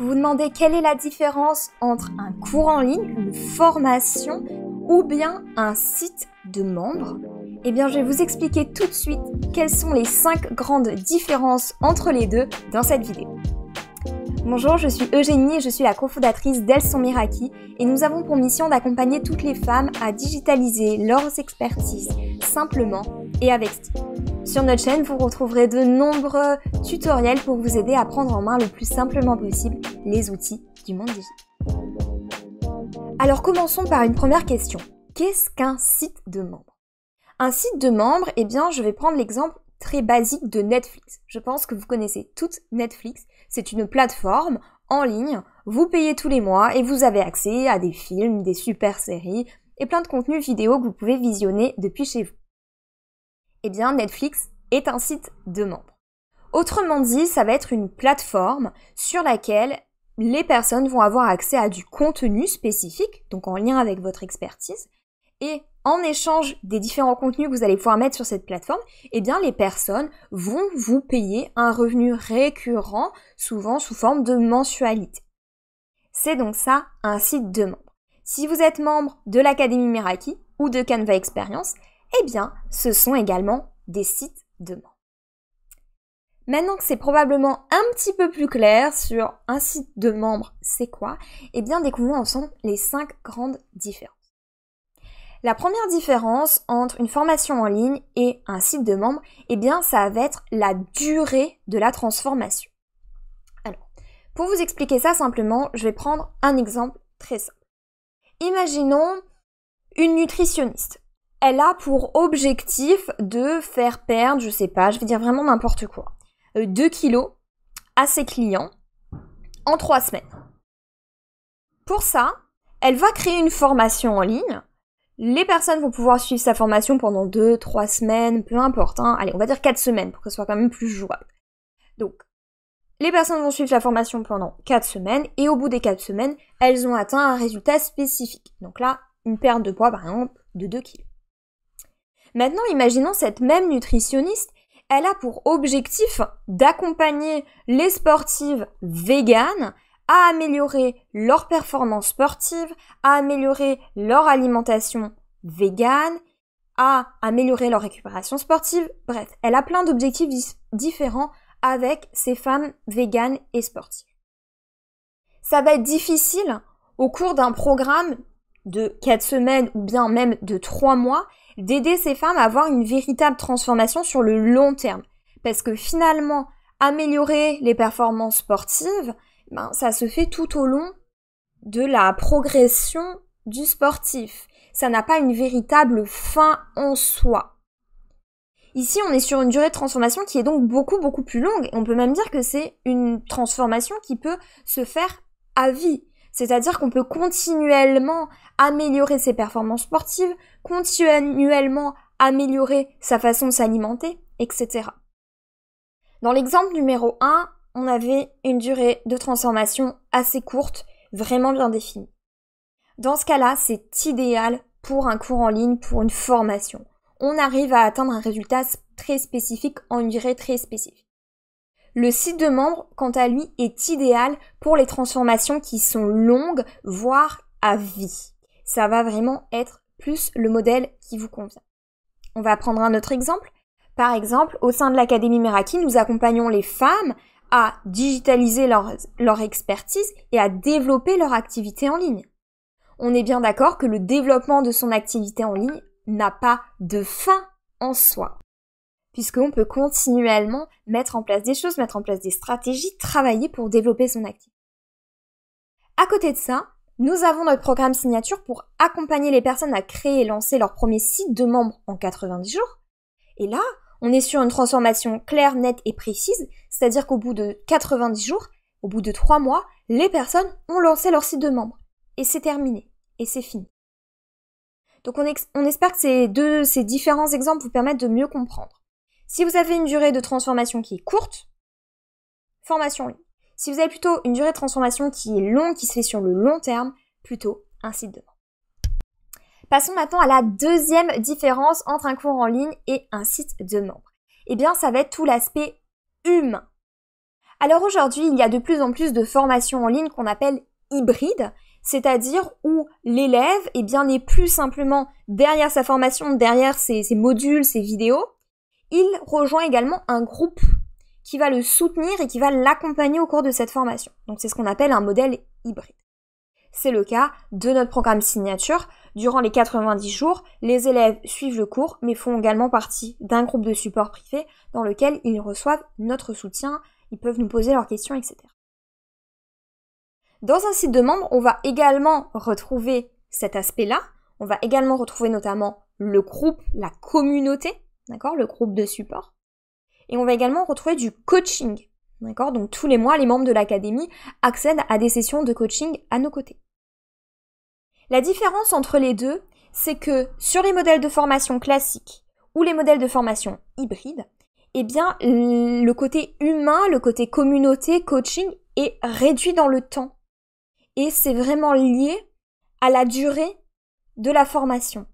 Vous vous demandez quelle est la différence entre un cours en ligne, une formation ou bien un site de membres Eh bien, je vais vous expliquer tout de suite quelles sont les 5 grandes différences entre les deux dans cette vidéo. Bonjour, je suis Eugénie et je suis la cofondatrice d'Elson Miraki et nous avons pour mission d'accompagner toutes les femmes à digitaliser leurs expertises simplement et avec Sur notre chaîne, vous retrouverez de nombreux tutoriels pour vous aider à prendre en main le plus simplement possible les outils du monde digital. Alors commençons par une première question. Qu'est-ce qu'un site de membres Un site de membres, eh bien, je vais prendre l'exemple très basique de Netflix. Je pense que vous connaissez toute Netflix. C'est une plateforme en ligne. Vous payez tous les mois et vous avez accès à des films, des super séries et plein de contenus vidéo que vous pouvez visionner depuis chez vous eh bien Netflix est un site de membres. Autrement dit, ça va être une plateforme sur laquelle les personnes vont avoir accès à du contenu spécifique, donc en lien avec votre expertise, et en échange des différents contenus que vous allez pouvoir mettre sur cette plateforme, eh bien les personnes vont vous payer un revenu récurrent, souvent sous forme de mensualité. C'est donc ça un site de membres. Si vous êtes membre de l'Académie Meraki ou de Canva Experience, eh bien, ce sont également des sites de membres. Maintenant que c'est probablement un petit peu plus clair sur un site de membres, c'est quoi Eh bien, découvrons ensemble les cinq grandes différences. La première différence entre une formation en ligne et un site de membres, eh bien, ça va être la durée de la transformation. Alors, pour vous expliquer ça simplement, je vais prendre un exemple très simple. Imaginons une nutritionniste elle a pour objectif de faire perdre, je sais pas, je vais dire vraiment n'importe quoi, 2 euh, kilos à ses clients en 3 semaines. Pour ça, elle va créer une formation en ligne. Les personnes vont pouvoir suivre sa formation pendant 2, 3 semaines, peu importe. Hein. Allez, on va dire 4 semaines pour que ce soit quand même plus jouable. Donc, les personnes vont suivre la formation pendant 4 semaines et au bout des 4 semaines, elles ont atteint un résultat spécifique. Donc là, une perte de poids, par exemple, de 2 kilos. Maintenant, imaginons cette même nutritionniste, elle a pour objectif d'accompagner les sportives véganes à améliorer leur performance sportive, à améliorer leur alimentation végane, à améliorer leur récupération sportive. Bref, elle a plein d'objectifs différents avec ces femmes véganes et sportives. Ça va être difficile au cours d'un programme de 4 semaines ou bien même de 3 mois d'aider ces femmes à avoir une véritable transformation sur le long terme. Parce que finalement, améliorer les performances sportives, ben, ça se fait tout au long de la progression du sportif. Ça n'a pas une véritable fin en soi. Ici, on est sur une durée de transformation qui est donc beaucoup, beaucoup plus longue. On peut même dire que c'est une transformation qui peut se faire à vie. C'est-à-dire qu'on peut continuellement améliorer ses performances sportives, continuellement améliorer sa façon de s'alimenter, etc. Dans l'exemple numéro 1, on avait une durée de transformation assez courte, vraiment bien définie. Dans ce cas-là, c'est idéal pour un cours en ligne, pour une formation. On arrive à atteindre un résultat très spécifique en une durée très spécifique. Le site de membre, quant à lui, est idéal pour les transformations qui sont longues, voire à vie. Ça va vraiment être plus le modèle qui vous convient. On va prendre un autre exemple. Par exemple, au sein de l'Académie Meraki, nous accompagnons les femmes à digitaliser leur, leur expertise et à développer leur activité en ligne. On est bien d'accord que le développement de son activité en ligne n'a pas de fin en soi puisqu'on peut continuellement mettre en place des choses, mettre en place des stratégies, travailler pour développer son activité. À côté de ça, nous avons notre programme signature pour accompagner les personnes à créer et lancer leur premier site de membres en 90 jours. Et là, on est sur une transformation claire, nette et précise, c'est-à-dire qu'au bout de 90 jours, au bout de 3 mois, les personnes ont lancé leur site de membres. Et c'est terminé. Et c'est fini. Donc on, espère que ces différents exemples vous permettent de mieux comprendre. Si vous avez une durée de transformation qui est courte, formation. Si vous avez plutôt une durée de transformation qui est longue, qui se fait sur le long terme, plutôt un site de membre. Passons maintenant à la deuxième différence entre un cours en ligne et un site de membre. Eh bien, ça va être tout l'aspect humain. Alors aujourd'hui, il y a de plus en plus de formations en ligne qu'on appelle hybrides, c'est-à-dire où l'élève eh bien, n'est plus simplement derrière sa formation, derrière ses modules, ses vidéos, il rejoint également un groupe qui va le soutenir et qui va l'accompagner au cours de cette formation. Donc c'est ce qu'on appelle un modèle hybride. C'est le cas de notre programme signature. Durant les 90 jours, les élèves suivent le cours mais font également partie d'un groupe de support privé dans lequel ils reçoivent notre soutien, ils peuvent nous poser leurs questions, etc. Dans un site de membres, on va également retrouver cet aspect-là. On va également retrouver notamment le groupe, la communauté, d'accord, le groupe de support. Et on va également retrouver du coaching, d'accord, donc tous les mois, les membres de l'académie accèdent à des sessions de coaching à nos côtés. La différence entre les deux, c'est que sur les modèles de formation classiques ou les modèles de formation hybrides, eh bien, le côté humain, le côté communauté, coaching est réduit dans le temps. Et c'est vraiment lié à la durée de la formation.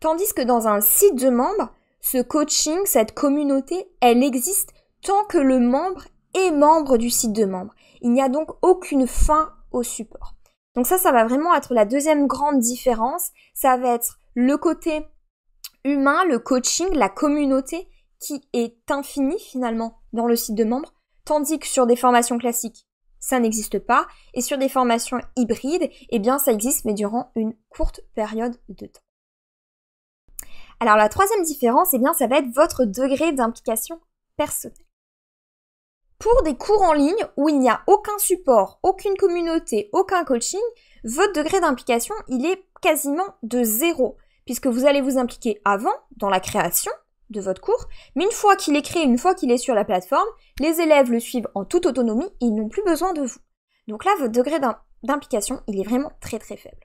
Tandis que dans un site de membres, ce coaching, cette communauté, elle existe tant que le membre est membre du site de membres. Il n'y a donc aucune fin au support. Donc ça, ça va vraiment être la deuxième grande différence. Ça va être le côté humain, le coaching, la communauté qui est infinie finalement dans le site de membres, tandis que sur des formations classiques, ça n'existe pas, et sur des formations hybrides, eh bien ça existe mais durant une courte période de temps. Alors la troisième différence, eh bien, ça va être votre degré d'implication personnelle. Pour des cours en ligne où il n'y a aucun support, aucune communauté, aucun coaching, votre degré d'implication, il est quasiment de zéro, puisque vous allez vous impliquer avant dans la création de votre cours, mais une fois qu'il est créé, une fois qu'il est sur la plateforme, les élèves le suivent en toute autonomie ils n'ont plus besoin de vous. Donc là, votre degré d'implication, il est vraiment très très faible.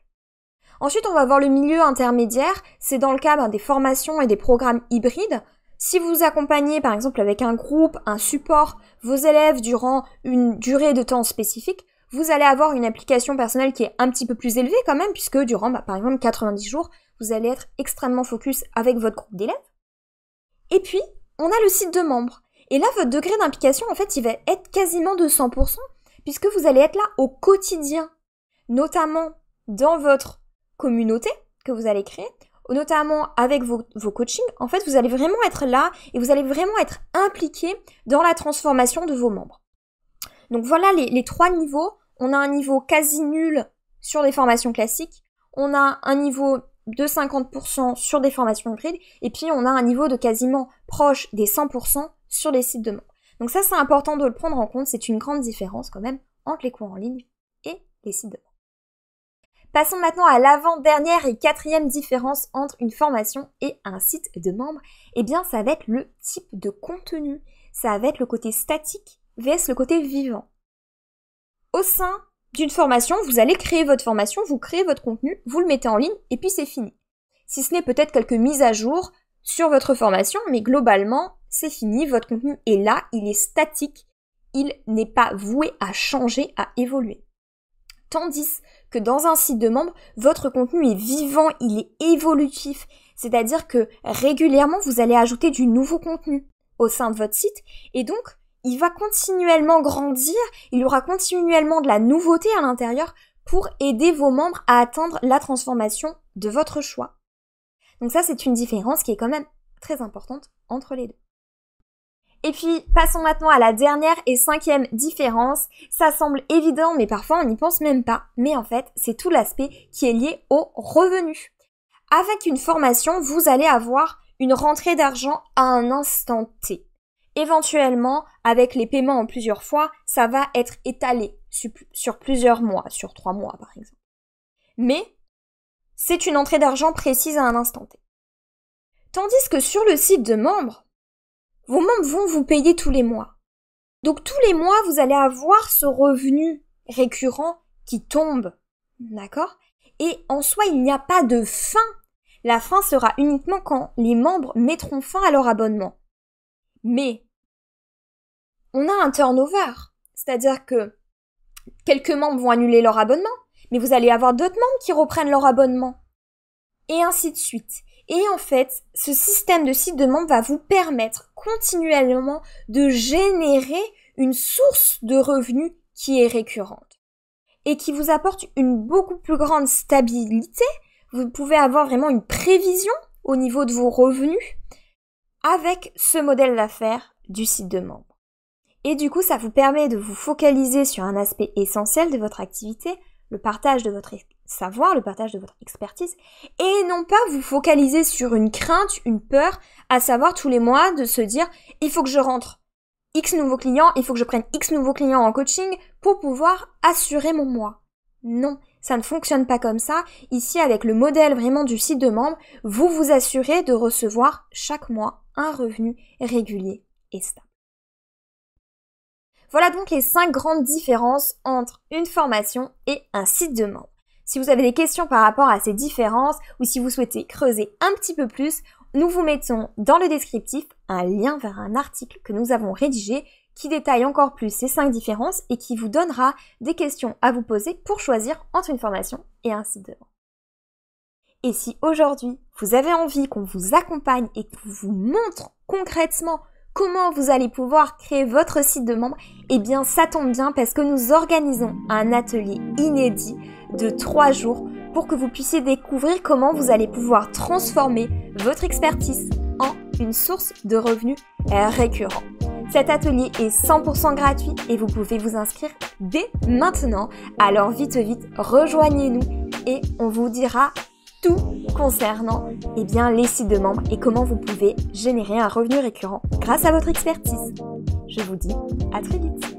Ensuite, on va voir le milieu intermédiaire. C'est dans le cadre ben, des formations et des programmes hybrides. Si vous accompagnez par exemple avec un groupe, un support, vos élèves durant une durée de temps spécifique, vous allez avoir une application personnelle qui est un petit peu plus élevée quand même, puisque durant ben, par exemple 90 jours, vous allez être extrêmement focus avec votre groupe d'élèves. Et puis, on a le site de membres. Et là, votre degré d'implication, en fait, il va être quasiment de 100%, puisque vous allez être là au quotidien, notamment dans votre communauté que vous allez créer, notamment avec vos, coachings, en fait, vous allez vraiment être là et vous allez vraiment être impliqué dans la transformation de vos membres. Donc voilà les, trois niveaux. On a un niveau quasi nul sur les formations classiques, on a un niveau de 50% sur des formations hybrides, et puis on a un niveau de quasiment proche des 100% sur les sites de membres. Donc ça, c'est important de le prendre en compte, c'est une grande différence quand même entre les cours en ligne et les sites de Passons maintenant à l'avant-dernière et quatrième différence entre une formation et un site de membres. Eh bien, ça va être le type de contenu. Ça va être le côté statique vs le côté vivant. Au sein d'une formation, vous allez créer votre formation, vous créez votre contenu, vous le mettez en ligne et puis c'est fini. Si ce n'est peut-être quelques mises à jour sur votre formation, mais globalement, c'est fini, votre contenu est là, il est statique, il n'est pas voué à changer, à évoluer. Tandis que dans un site de membres, votre contenu est vivant, il est évolutif. C'est-à-dire que régulièrement, vous allez ajouter du nouveau contenu au sein de votre site. Et donc, il va continuellement grandir, il aura continuellement de la nouveauté à l'intérieur pour aider vos membres à atteindre la transformation de votre choix. Donc ça, c'est une différence qui est quand même très importante entre les deux. Et puis, passons maintenant à la dernière et cinquième différence. Ça semble évident, mais parfois on n'y pense même pas. Mais en fait, c'est tout l'aspect qui est lié au revenu. Avec une formation, vous allez avoir une rentrée d'argent à un instant T. Éventuellement, avec les paiements en plusieurs fois, ça va être étalé sur plusieurs mois, sur trois mois par exemple. Mais c'est une entrée d'argent précise à un instant T. Tandis que sur le site de membres, vos membres vont vous payer tous les mois. Donc tous les mois, vous allez avoir ce revenu récurrent qui tombe. D'accord Et en soi, il n'y a pas de fin. La fin sera uniquement quand les membres mettront fin à leur abonnement. Mais on a un turnover. C'est-à-dire que quelques membres vont annuler leur abonnement, mais vous allez avoir d'autres membres qui reprennent leur abonnement. Et ainsi de suite. Et en fait, ce système de site de membre va vous permettre continuellement de générer une source de revenus qui est récurrente et qui vous apporte une beaucoup plus grande stabilité. Vous pouvez avoir vraiment une prévision au niveau de vos revenus avec ce modèle d'affaires du site de membres. Et du coup, ça vous permet de vous focaliser sur un aspect essentiel de votre activité, le partage de votre savoir, le partage de votre expertise, et non pas vous focaliser sur une crainte, une peur, à savoir tous les mois de se dire il faut que je rentre X nouveaux clients, il faut que je prenne X nouveaux clients en coaching pour pouvoir assurer mon mois. Non, ça ne fonctionne pas comme ça. Ici, avec le modèle vraiment du site de membre, vous vous assurez de recevoir chaque mois un revenu régulier et stable. Voilà donc les cinq grandes différences entre une formation et un site de membre. Si vous avez des questions par rapport à ces différences ou si vous souhaitez creuser un petit peu plus, nous vous mettons dans le descriptif un lien vers un article que nous avons rédigé qui détaille encore plus ces cinq différences et qui vous donnera des questions à vous poser pour choisir entre une formation et un site de Et si aujourd'hui vous avez envie qu'on vous accompagne et qu'on vous montre concrètement comment vous allez pouvoir créer votre site de membre, eh bien ça tombe bien parce que nous organisons un atelier inédit de trois jours pour que vous puissiez découvrir comment vous allez pouvoir transformer votre expertise en une source de revenus récurrents. Cet atelier est 100% gratuit et vous pouvez vous inscrire dès maintenant. Alors vite vite, rejoignez-nous et on vous dira tout concernant et eh bien, les sites de membres et comment vous pouvez générer un revenu récurrent grâce à votre expertise. Je vous dis à très vite.